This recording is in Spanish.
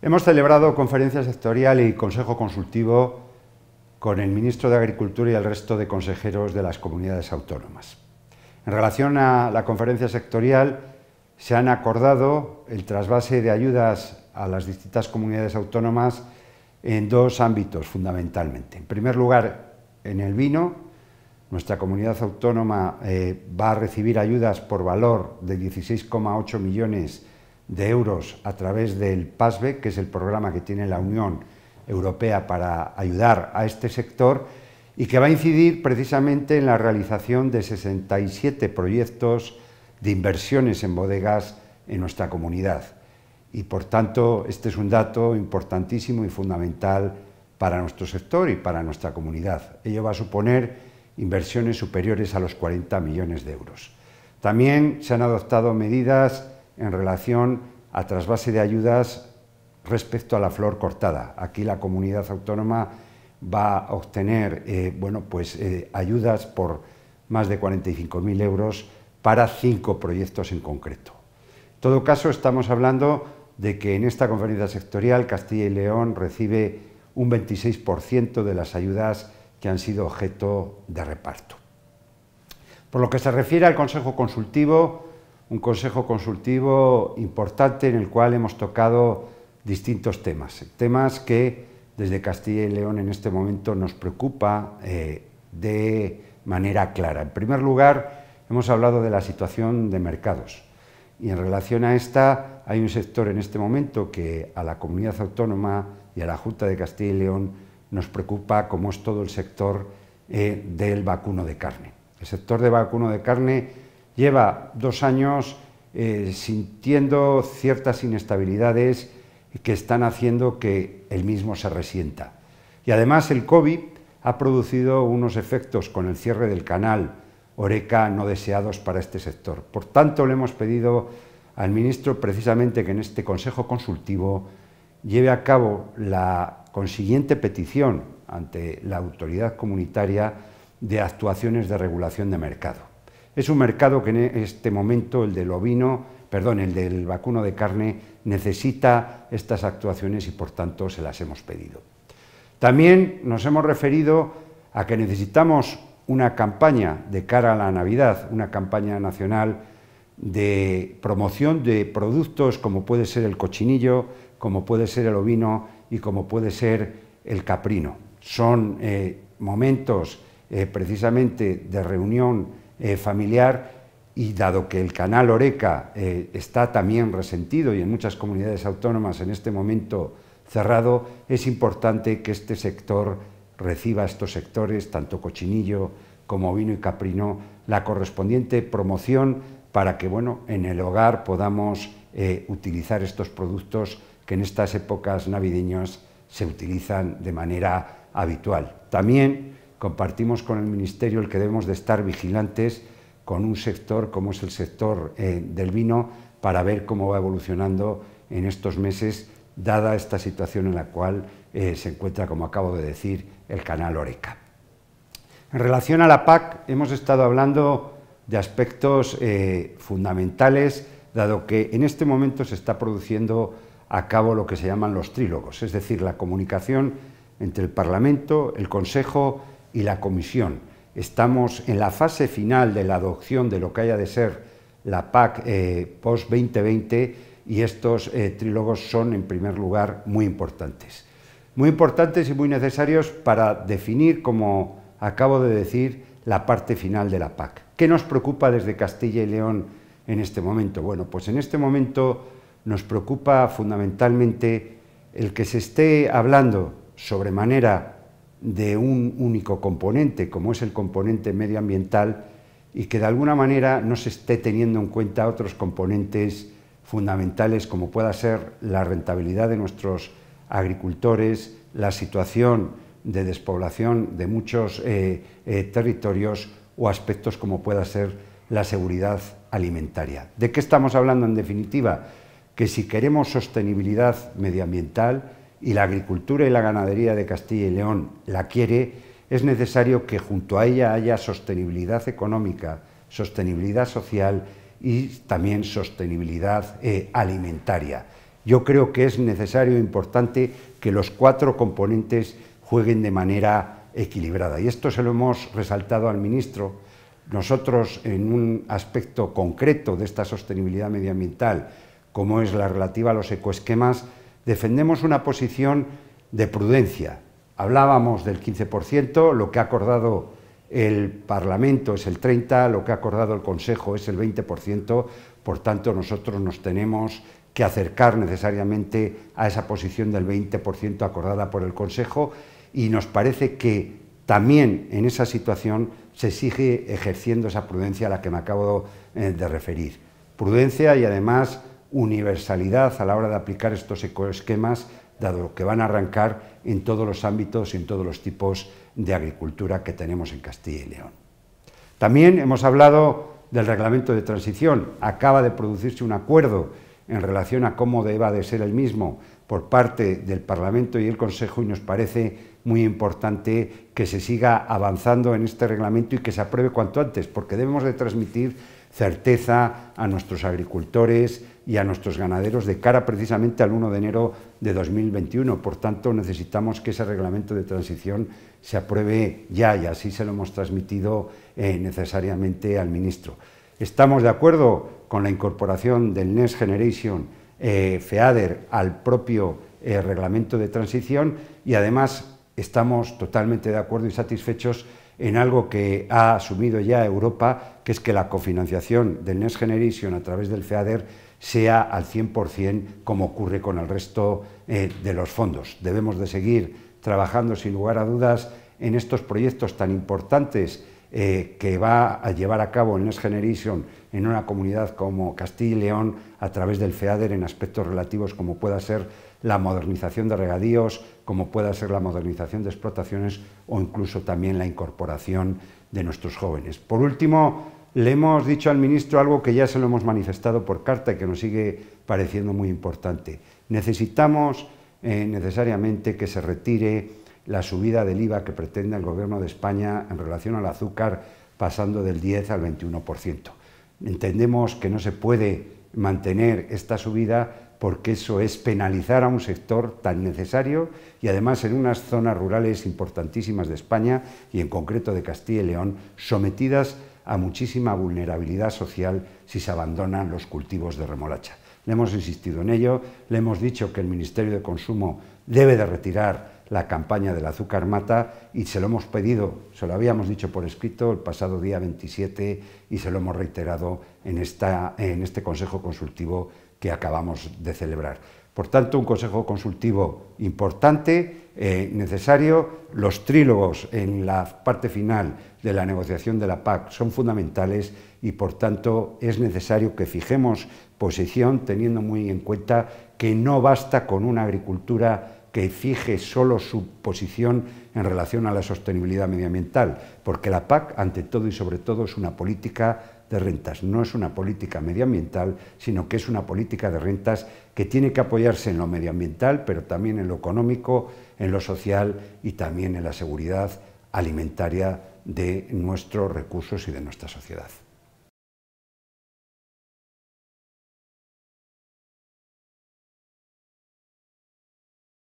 Hemos celebrado conferencia sectorial y consejo consultivo con el ministro de Agricultura y el resto de consejeros de las comunidades autónomas. En relación a la conferencia sectorial, se han acordado el trasvase de ayudas a las distintas comunidades autónomas en dos ámbitos fundamentalmente. En primer lugar, en el vino, nuestra comunidad autónoma eh, va a recibir ayudas por valor de 16,8 millones de euros a través del PASBE, que es el programa que tiene la Unión Europea para ayudar a este sector y que va a incidir precisamente en la realización de 67 proyectos de inversiones en bodegas en nuestra comunidad. Y por tanto, este es un dato importantísimo y fundamental para nuestro sector y para nuestra comunidad. Ello va a suponer inversiones superiores a los 40 millones de euros. También se han adoptado medidas en relación a trasvase de ayudas respecto a la flor cortada. Aquí la comunidad autónoma va a obtener eh, bueno, pues, eh, ayudas por más de 45.000 euros para cinco proyectos en concreto. En todo caso, estamos hablando de que en esta conferencia sectorial Castilla y León recibe un 26% de las ayudas que han sido objeto de reparto. Por lo que se refiere al Consejo Consultivo, un consejo consultivo importante en el cual hemos tocado distintos temas, temas que desde Castilla y León en este momento nos preocupa eh, de manera clara. En primer lugar, hemos hablado de la situación de mercados y en relación a esta hay un sector en este momento que a la comunidad autónoma y a la Junta de Castilla y León nos preocupa como es todo el sector eh, del vacuno de carne. El sector de vacuno de carne lleva dos años eh, sintiendo ciertas inestabilidades que están haciendo que el mismo se resienta. Y además el COVID ha producido unos efectos con el cierre del canal Oreca no deseados para este sector. Por tanto, le hemos pedido al ministro precisamente que en este Consejo Consultivo lleve a cabo la consiguiente petición ante la autoridad comunitaria de actuaciones de regulación de mercado. Es un mercado que en este momento, el del ovino, perdón, el del vacuno de carne, necesita estas actuaciones y por tanto se las hemos pedido. También nos hemos referido a que necesitamos una campaña de cara a la Navidad, una campaña nacional de promoción de productos como puede ser el cochinillo, como puede ser el ovino y como puede ser el caprino. Son eh, momentos eh, precisamente de reunión eh, familiar y dado que el canal Oreca eh, está también resentido y en muchas comunidades autónomas en este momento cerrado, es importante que este sector reciba estos sectores, tanto cochinillo como vino y caprino, la correspondiente promoción para que bueno, en el hogar podamos eh, utilizar estos productos que en estas épocas navideñas se utilizan de manera habitual. También compartimos con el Ministerio el que debemos de estar vigilantes con un sector como es el sector eh, del vino para ver cómo va evolucionando en estos meses, dada esta situación en la cual eh, se encuentra, como acabo de decir, el canal Oreca. En relación a la PAC, hemos estado hablando de aspectos eh, fundamentales, dado que en este momento se está produciendo a cabo lo que se llaman los trílogos, es decir, la comunicación entre el Parlamento, el Consejo y la Comisión. Estamos en la fase final de la adopción de lo que haya de ser la PAC eh, post-2020 y estos eh, trílogos son, en primer lugar, muy importantes. Muy importantes y muy necesarios para definir, como acabo de decir, la parte final de la PAC. ¿Qué nos preocupa desde Castilla y León en este momento? Bueno, pues en este momento nos preocupa fundamentalmente el que se esté hablando sobre manera de un único componente, como es el componente medioambiental, y que de alguna manera no se esté teniendo en cuenta otros componentes fundamentales como pueda ser la rentabilidad de nuestros agricultores, la situación de despoblación de muchos eh, eh, territorios o aspectos como pueda ser la seguridad alimentaria. ¿De qué estamos hablando en definitiva? Que si queremos sostenibilidad medioambiental, y la agricultura y la ganadería de Castilla y León la quiere, es necesario que junto a ella haya sostenibilidad económica, sostenibilidad social y también sostenibilidad eh, alimentaria. Yo creo que es necesario e importante que los cuatro componentes jueguen de manera equilibrada. Y esto se lo hemos resaltado al ministro. Nosotros, en un aspecto concreto de esta sostenibilidad medioambiental, como es la relativa a los ecoesquemas, defendemos una posición de prudencia. Hablábamos del 15%, lo que ha acordado el Parlamento es el 30%, lo que ha acordado el Consejo es el 20%, por tanto nosotros nos tenemos que acercar necesariamente a esa posición del 20% acordada por el Consejo y nos parece que también en esa situación se sigue ejerciendo esa prudencia a la que me acabo eh, de referir. Prudencia y además universalidad a la hora de aplicar estos ecoesquemas, dado que van a arrancar en todos los ámbitos y en todos los tipos de agricultura que tenemos en Castilla y León. También hemos hablado del reglamento de transición. Acaba de producirse un acuerdo en relación a cómo deba de ser el mismo por parte del Parlamento y el Consejo y nos parece muy importante que se siga avanzando en este reglamento y que se apruebe cuanto antes, porque debemos de transmitir certeza a nuestros agricultores y a nuestros ganaderos de cara precisamente al 1 de enero de 2021. Por tanto, necesitamos que ese reglamento de transición se apruebe ya y así se lo hemos transmitido eh, necesariamente al ministro. Estamos de acuerdo con la incorporación del Next Generation eh, FEADER al propio eh, reglamento de transición y además estamos totalmente de acuerdo y satisfechos en algo que ha asumido ya Europa, que es que la cofinanciación del Next Generation a través del FEADER sea al 100% como ocurre con el resto eh, de los fondos. Debemos de seguir trabajando sin lugar a dudas en estos proyectos tan importantes eh, que va a llevar a cabo el Next Generation en una comunidad como Castilla y León a través del FEADER en aspectos relativos como pueda ser la modernización de regadíos, como pueda ser la modernización de explotaciones o incluso también la incorporación de nuestros jóvenes. Por último, le hemos dicho al ministro algo que ya se lo hemos manifestado por carta y que nos sigue pareciendo muy importante. Necesitamos eh, necesariamente que se retire la subida del IVA que pretende el Gobierno de España en relación al azúcar, pasando del 10 al 21%. Entendemos que no se puede mantener esta subida porque eso es penalizar a un sector tan necesario y además en unas zonas rurales importantísimas de España y en concreto de Castilla y León, sometidas a muchísima vulnerabilidad social si se abandonan los cultivos de remolacha. Le hemos insistido en ello, le hemos dicho que el Ministerio de Consumo debe de retirar la campaña del azúcar mata y se lo hemos pedido, se lo habíamos dicho por escrito el pasado día 27 y se lo hemos reiterado en, en este Consejo Consultivo que acabamos de celebrar. Por tanto, un consejo consultivo importante, eh, necesario. Los trílogos en la parte final de la negociación de la PAC son fundamentales y, por tanto, es necesario que fijemos posición teniendo muy en cuenta que no basta con una agricultura que fije solo su posición en relación a la sostenibilidad medioambiental, porque la PAC, ante todo y sobre todo, es una política de rentas. No es una política medioambiental, sino que es una política de rentas que tiene que apoyarse en lo medioambiental, pero también en lo económico, en lo social y también en la seguridad alimentaria de nuestros recursos y de nuestra sociedad.